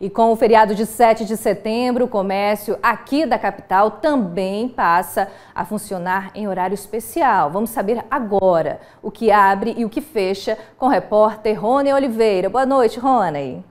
E com o feriado de 7 de setembro, o comércio aqui da capital também passa a funcionar em horário especial. Vamos saber agora o que abre e o que fecha com o repórter Rony Oliveira. Boa noite, Rony.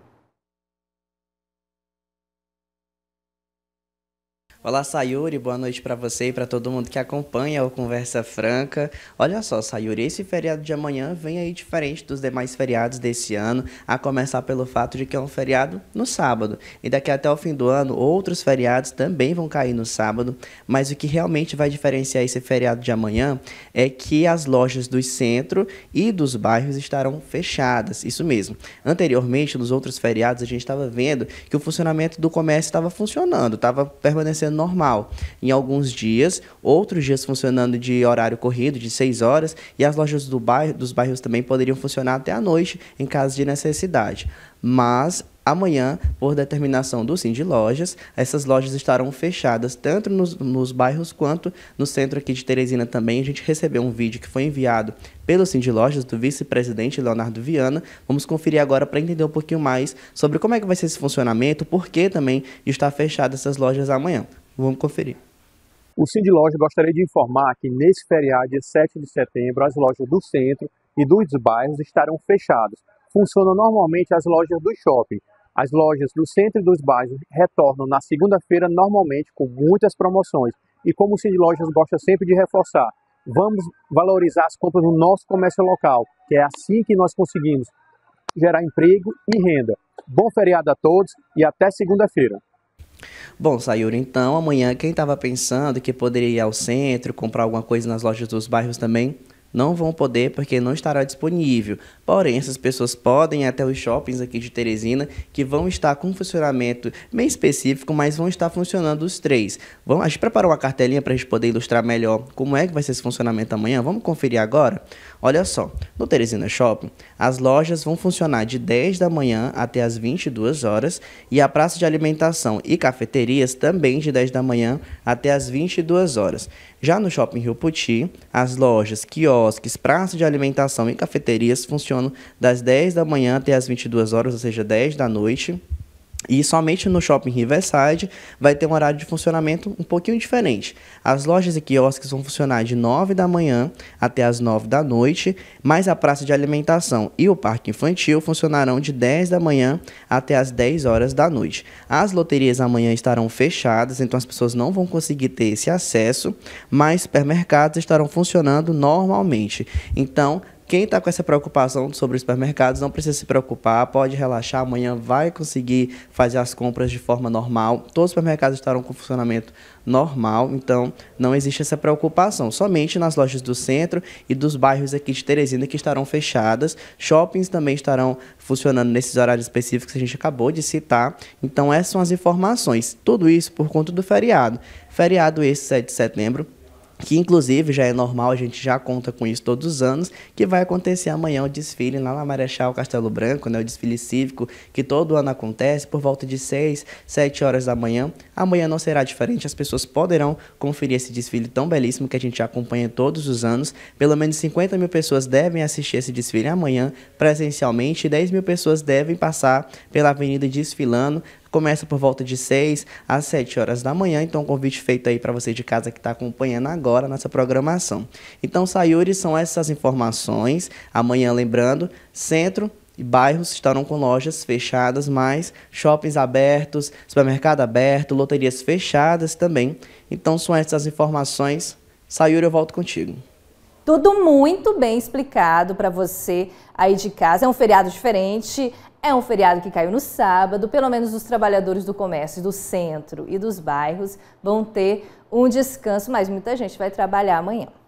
Olá, Sayuri, boa noite para você e para todo mundo que acompanha o Conversa Franca. Olha só, Sayuri, esse feriado de amanhã vem aí diferente dos demais feriados desse ano, a começar pelo fato de que é um feriado no sábado. E daqui até o fim do ano, outros feriados também vão cair no sábado, mas o que realmente vai diferenciar esse feriado de amanhã é que as lojas do centro e dos bairros estarão fechadas, isso mesmo. Anteriormente, nos outros feriados, a gente estava vendo que o funcionamento do comércio estava funcionando, estava permanecendo funcionando normal. Em alguns dias, outros dias funcionando de horário corrido, de 6 horas, e as lojas do bairro, dos bairros também poderiam funcionar até à noite, em caso de necessidade. Mas Amanhã, por determinação do Sim de Lojas, essas lojas estarão fechadas tanto nos, nos, bairros quanto no centro aqui de Teresina também. A gente recebeu um vídeo que foi enviado pelo Sim de Lojas do vice-presidente Leonardo Viana. Vamos conferir agora para entender um pouquinho mais sobre como é que vai ser esse funcionamento, por que também está fechada essas lojas amanhã. Vamos conferir. O Cindy Loja gostaria de informar que nesse feriado, dia 7 de setembro, as lojas do centro e dos bairros estarão fechadas. Funcionam normalmente as lojas do shopping. As lojas do centro e dos bairros retornam na segunda-feira normalmente com muitas promoções. E como o Cindy Lojas gosta sempre de reforçar, vamos valorizar as compras no nosso comércio local, que é assim que nós conseguimos gerar emprego e renda. Bom feriado a todos e até segunda-feira. Bom, Sayuri, então amanhã quem estava pensando que poderia ir ao centro, comprar alguma coisa nas lojas dos bairros também, não vão poder porque não estará disponível. Porém, essas pessoas podem ir até os shoppings aqui de Teresina que vão estar com um funcionamento bem específico, mas vão estar funcionando os três. Vamos, a gente preparou uma cartelinha para a gente poder ilustrar melhor como é que vai ser esse funcionamento amanhã. Vamos conferir agora? Olha só, no Teresina Shopping, as lojas vão funcionar de 10 da manhã até as 22 horas e a praça de alimentação e cafeterias também de 10 da manhã até as 22 horas. Já no Shopping Rio Puti, as lojas, quiosques, quiosques, praças de alimentação e cafeterias funcionam das 10 da manhã até as 22 horas, ou seja, 10 da noite. E somente no shopping Riverside vai ter um horário de funcionamento um pouquinho diferente. As lojas e quiosques vão funcionar de 9 da manhã até as 9 da noite, mas a praça de alimentação e o parque infantil funcionarão de 10 da manhã até as 10 horas da noite. As loterias amanhã estarão fechadas, então as pessoas não vão conseguir ter esse acesso, mas supermercados estarão funcionando normalmente. Então, quem está com essa preocupação sobre os supermercados não precisa se preocupar, pode relaxar. Amanhã vai conseguir fazer as compras de forma normal. Todos os supermercados estarão com funcionamento normal, então não existe essa preocupação. Somente nas lojas do centro e dos bairros aqui de Teresina que estarão fechadas. Shoppings também estarão funcionando nesses horários específicos que a gente acabou de citar. Então essas são as informações. Tudo isso por conta do feriado. Feriado esse 7 de setembro, que inclusive já é normal, a gente já conta com isso todos os anos, que vai acontecer amanhã o desfile lá na Marechal Castelo Branco, né, o desfile cívico, que todo ano acontece por volta de 6, 7 horas da manhã. Amanhã não será diferente, as pessoas poderão conferir esse desfile tão belíssimo que a gente acompanha todos os anos. Pelo menos 50 mil pessoas devem assistir esse desfile amanhã presencialmente, e 10 mil pessoas devem passar pela avenida desfilando Começa por volta de 6 às 7 horas da manhã, então um convite feito aí para você de casa que está acompanhando agora nossa programação. Então, Sayuri, são essas informações. Amanhã, lembrando, centro e bairros estarão com lojas fechadas, mas shoppings abertos, supermercado aberto, loterias fechadas também. Então, são essas informações. Sayuri, eu volto contigo. Tudo muito bem explicado para você aí de casa. É um feriado diferente, é um feriado que caiu no sábado, pelo menos os trabalhadores do comércio do centro e dos bairros vão ter um descanso, mas muita gente vai trabalhar amanhã.